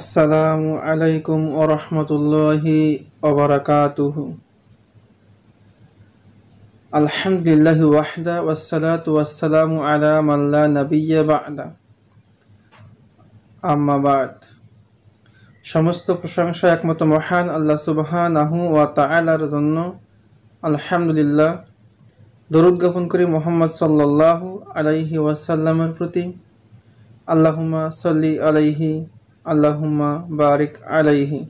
আসসালামু আলাইকুম ওরহমতুল্লাহি ওবরাকাতুহ আলহামদুলিল্লাহি ওয়াহদা ওয়াসসালাতু ওয়াসসালামু আলা মাল্লা নবিয়্যা বা'দা আম্মা সমস্ত প্রশংসা একমত মহান আল্লাহ সুবহানাহু ওয়া তালার জন্য আলহামদুলিল্লাহ দরুদ জ্ঞাপন করি মোহাম্মদ সাল্লাহ আলাইহি ওয়াসাল্লামের প্রতি আল্লাহমা সাল্লি আলাইহি আল্লাহুম্মা বারিক আলাইহি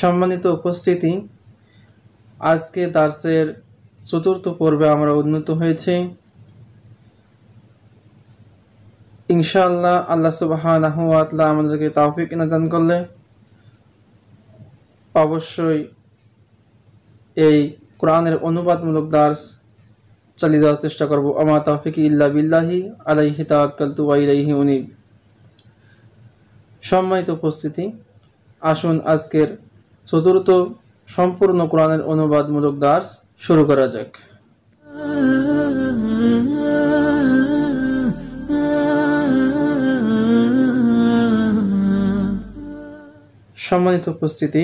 সম্মানিত উপস্থিতি আজকে দার্সের চতুর্থ পর্বে আমরা উন্নত হয়েছি ইনশাআল্লাহ আল্লাহ সুবাহানাহু আতলা আমাদেরকে তাওফিক দান করলে অবশ্যই এই কোরআনের অনুবাদমূলক দার্স চালিয়ে যাওয়ার চেষ্টা করব আমা তাওফিক ইল্লা বিল্লাহি আলাইহি তাওয়াক্কালতু ওয়া ইলাইহি উনিব সম্মানিত উপস্থিতি আসুন আজকের চতুর্থ সম্পূর্ণ কোরআনের অনুবাদমূলক দাস শুরু করা যাক সম্মানিত উপস্থিতি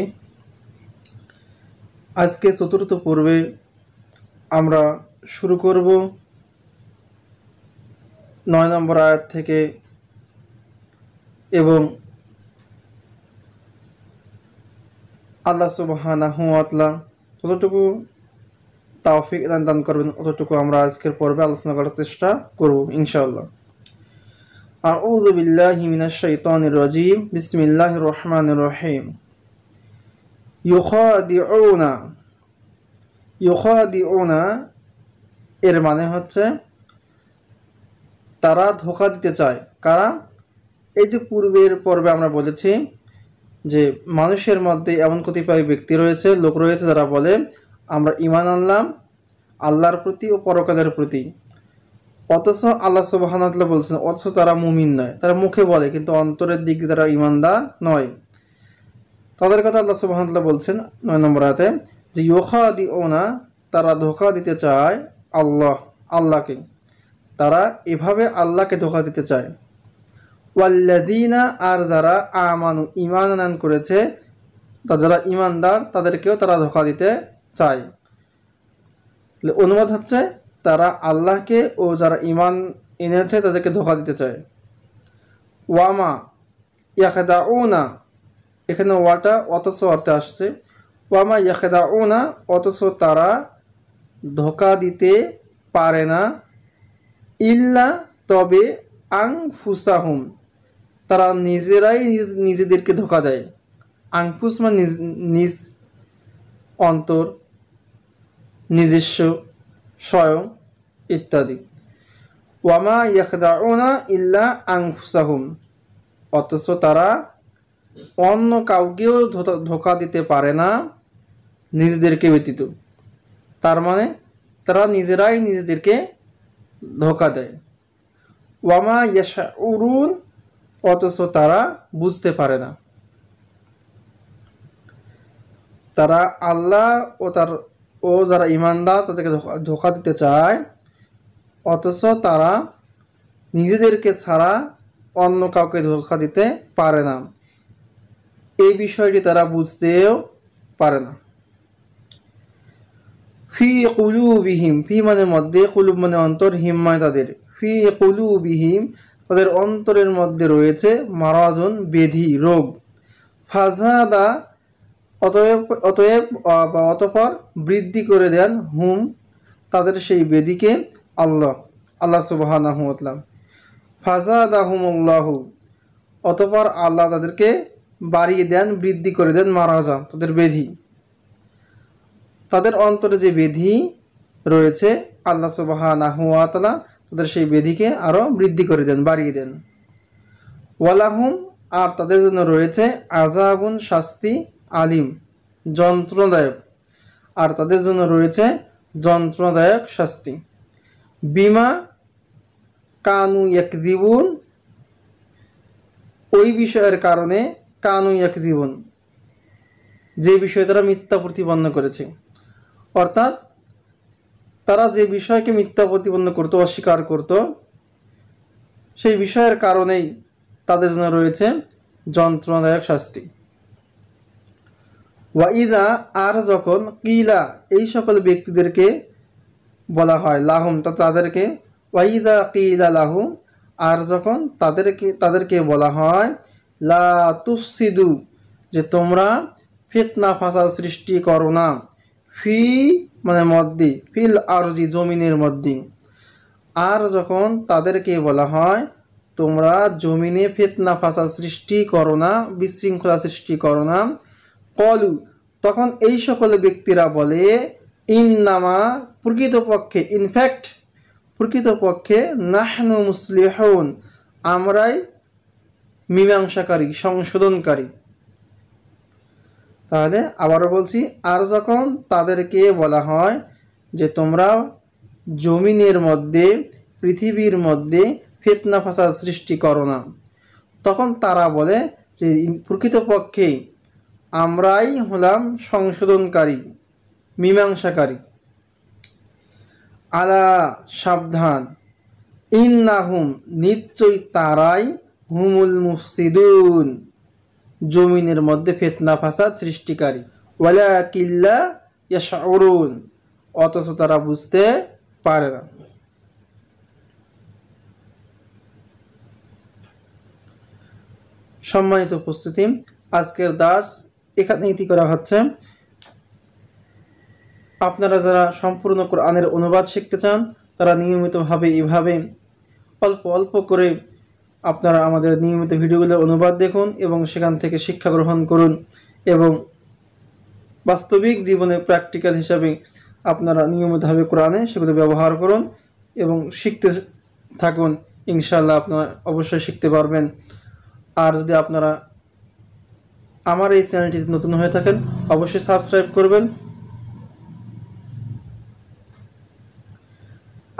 আজকে চতুর্থ পর্বে আমরা শুরু করব নয় নম্বর আয়াত থেকে এবং আল্লাহ সুবাহানাহুয়াতলা যতটুকু তাওফিক দান দান করবেন অতটুকু আমরা আজকের পর্বে আলোচনা করার চেষ্টা করব ইনশাআল্লাহ أعوذ بالله من الشيطان الرجيم بسم الله الرحمن الرحيم يخادعون ইউখাদিউনা এর মানে হচ্ছে তারা ধোকা দিতে চায় কারণ এই যে পূর্বের পর্বে আমরা বলেছি যে মানুষের মধ্যে এমন কতিপয় ব্যক্তি রয়েছে লোক রয়েছে যারা বলে আমরা ইমান আনলাম আল্লাহর প্রতি ও পরকালের প্রতি অথচ আল্লাহ সুবাহানাতলা বলছেন অথচ তারা মুমিন নয় তারা মুখে বলে কিন্তু অন্তরের দিক তারা ইমানদার নয় তাদের কথা আল্লাহ সুবাহানাতলা বলছেন নয় নম্বর হাতে যে ইহা দি ওনা তারা ধোকা দিতে চায় আল্লাহ আল্লাহকে তারা এভাবে আল্লাহকে ধোকা দিতে চায় ওয়াল্লাদিনা আর যারা আমানু ইমান আনান করেছে তা যারা ইমানদার তাদেরকেও তারা ধোকা দিতে চায় অনুবাদ হচ্ছে তারা আল্লাহকে ও যারা ইমান এনেছে তাদেরকে ধোকা দিতে চায় ওয়ামা ইয়াখেদা ও না এখানে ওয়াটা অথচ অর্থে আসছে ওয়ামা ইয়াখেদা ও না অতচ তারা ধোকা দিতে পারে না ইল্লা তবে আং ফুসাহুম তারা নিজেরাই নিজেদেরকে ধোকা দেয় আংফুস মানে নিজ নিজ অন্তর নিজস্ব স্বয়ং ইত্যাদি ওয়ামা ওনা ইল্লা আংফুসাহুম অথচ তারা অন্য কাউকেও ধোকা দিতে পারে না নিজেদেরকে ব্যতীত তার মানে তারা নিজেরাই নিজেদেরকে ধোকা দেয় ওয়ামা ইয়াশা উরুন অথচ তারা বুঝতে পারে না তারা আল্লাহ ও তার ও যারা ইমানদার তাদেরকে ধোকা দিতে চায় অথচ তারা নিজেদেরকে ছাড়া অন্য কাউকে ধোকা দিতে পারে না এই বিষয়টি তারা বুঝতেও পারে না ফি কুলু বিহিম ফি মানে মধ্যে কুলুব মানে অন্তর হিম মানে তাদের ফি কুলু বিহিম তাদের অন্তরের মধ্যে রয়েছে মারাজন বেধি রোগ ফাজাদা অতএব অতএব অতপর বৃদ্ধি করে দেন হুম তাদের সেই বেদিকে আল্লাহ আল্লাহ সুবাহানাহমতলাম ফাজাদাহুমুল্লাহ অতপর আল্লাহ তাদেরকে বাড়িয়ে দেন বৃদ্ধি করে দেন মারাজা তাদের বেধি তাদের অন্তরে যে বেধি রয়েছে আল্লাহ সুবাহানাহুয়াতলা তাদের সেই বেদিকে আরও বৃদ্ধি করে দেন বাড়িয়ে দেন ওয়ালাহুম আর তাদের জন্য রয়েছে আজাবুন শাস্তি আলিম যন্ত্রদায়ক আর তাদের জন্য রয়েছে যন্ত্রদায়ক শাস্তি বিমা কানু এক জীবন ওই বিষয়ের কারণে কানু এক জীবন যে বিষয়ে তারা মিথ্যা প্রতিপন্ন করেছে অর্থাৎ তারা যে বিষয়কে মিথ্যা প্রতিপন্ন করতো অস্বীকার করত সেই বিষয়ের কারণেই তাদের জন্য রয়েছে যন্ত্রণাদায়ক শাস্তি ওয়াইদা আর যখন কিলা এই সকল ব্যক্তিদেরকে বলা হয় লাহুম তা তাদেরকে ওয়াইদা কিলা লাহুম আর যখন তাদেরকে তাদেরকে বলা হয় লা তুফসিদু যে তোমরা ফিতনা ফাসাদ সৃষ্টি করো না ফি মানে মদ্দি ফিল আরজি জমিনের মদ্দি আর যখন তাদেরকে বলা হয় তোমরা জমিনে ফেতনা ফাঁসা সৃষ্টি করো না বিশৃঙ্খলা সৃষ্টি করো না কলু তখন এই সকল ব্যক্তিরা বলে ইননামা প্রকৃতপক্ষে ইনফ্যাক্ট প্রকৃতপক্ষে নাহনু মুসলিহন আমরাই মীমাংসাকারী সংশোধনকারী তাহলে আবারও বলছি আর যখন তাদেরকে বলা হয় যে তোমরা জমিনের মধ্যে পৃথিবীর মধ্যে ফেতনা ফাসাদ সৃষ্টি করো না তখন তারা বলে যে প্রকৃতপক্ষে আমরাই হলাম সংশোধনকারী মীমাংসাকারী আলা সাবধান ইন্নাহুম নিশ্চয়ই তারাই হুমুল মুফসিদুন জমিনের মধ্যে ফেতনা ফাসাদ সৃষ্টিকারী ওয়ালা কিল্লা ইয়াশরুন অথচ তারা বুঝতে পারে না সম্মানিত উপস্থিতি আজকের দাস এখানে ইতি করা হচ্ছে আপনারা যারা সম্পূর্ণ কোরআনের অনুবাদ শিখতে চান তারা নিয়মিতভাবে এভাবে অল্প অল্প করে আপনারা আমাদের নিয়মিত ভিডিওগুলো অনুবাদ দেখুন এবং সেখান থেকে শিক্ষা গ্রহণ করুন এবং বাস্তবিক জীবনের প্র্যাকটিক্যাল হিসাবে আপনারা নিয়মিতভাবে কোরআনে সেগুলো ব্যবহার করুন এবং শিখতে থাকুন ইনশাল্লাহ আপনারা অবশ্যই শিখতে পারবেন আর যদি আপনারা আমার এই চ্যানেলটি নতুন হয়ে থাকেন অবশ্যই সাবস্ক্রাইব করবেন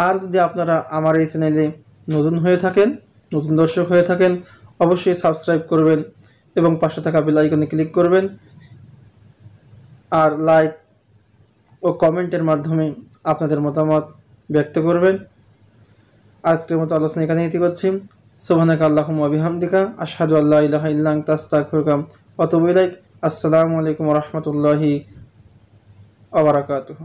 আর যদি আপনারা আমার এই চ্যানেলে নতুন হয়ে থাকেন নতুন দর্শক হয়ে থাকেন অবশ্যই সাবস্ক্রাইব করবেন এবং পাশে থাকা বেল আইকনে ক্লিক করবেন আর লাইক ও কমেন্টের মাধ্যমে আপনাদের মতামত ব্যক্ত করবেন আজকের মতো আলোচনা এখানে ইতি করছি সোভানাক আল্লাহম আবিহামদিকা আশহাদু আল্লাহ ইলাহ ইল্লাং তাস্তাক ফুরকাম অতবুলাইক আসসালামু আলাইকুম রহমতুল্লাহি আবরাকাতুহ